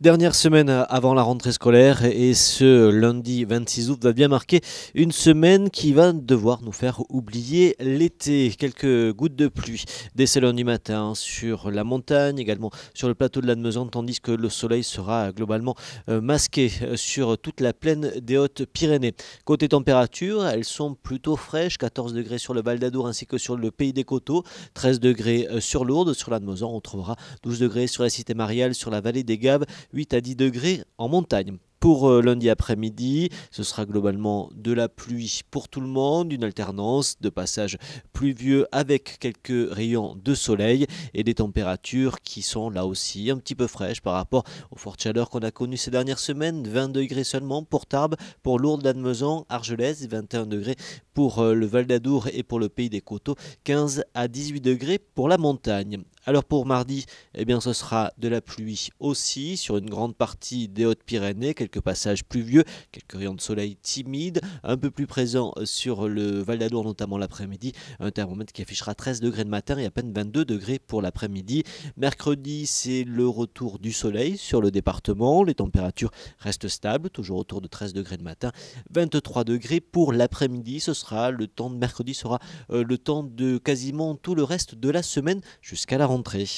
Dernière semaine avant la rentrée scolaire et ce lundi 26 août va bien marquer une semaine qui va devoir nous faire oublier l'été. Quelques gouttes de pluie dès ce lundi matin sur la montagne, également sur le plateau de la tandis que le soleil sera globalement euh, masqué euh, sur toute la plaine des Hautes-Pyrénées. Côté température, elles sont plutôt fraîches, 14 degrés sur le Val d'Adour ainsi que sur le Pays des Coteaux, 13 degrés euh, sur Lourdes, sur la on trouvera 12 degrés sur la Cité Mariale, sur la Vallée des Gaves, 8 à 10 degrés en montagne pour euh, lundi après-midi. Ce sera globalement de la pluie pour tout le monde, une alternance de passages pluvieux avec quelques rayons de soleil et des températures qui sont là aussi un petit peu fraîches par rapport aux fortes chaleurs qu'on a connues ces dernières semaines. 20 degrés seulement pour Tarbes, pour Lourdes, Lannemezan, Argelès, 21 degrés pour euh, le Val d'Adour et pour le Pays des Coteaux, 15 à 18 degrés pour la montagne. Alors pour mardi, eh bien ce sera de la pluie aussi sur une grande partie des Hautes-Pyrénées, quelques passages pluvieux, quelques rayons de soleil timides, un peu plus présents euh, sur le Val d'Adour, notamment l'après-midi. Un thermomètre qui affichera 13 degrés de matin et à peine 22 degrés pour l'après-midi. Mercredi, c'est le retour du soleil sur le département. Les températures restent stables, toujours autour de 13 degrés de matin, 23 degrés pour l'après-midi. Ce sera le temps de mercredi, sera euh, le temps de quasiment tout le reste de la semaine jusqu'à la rentrée.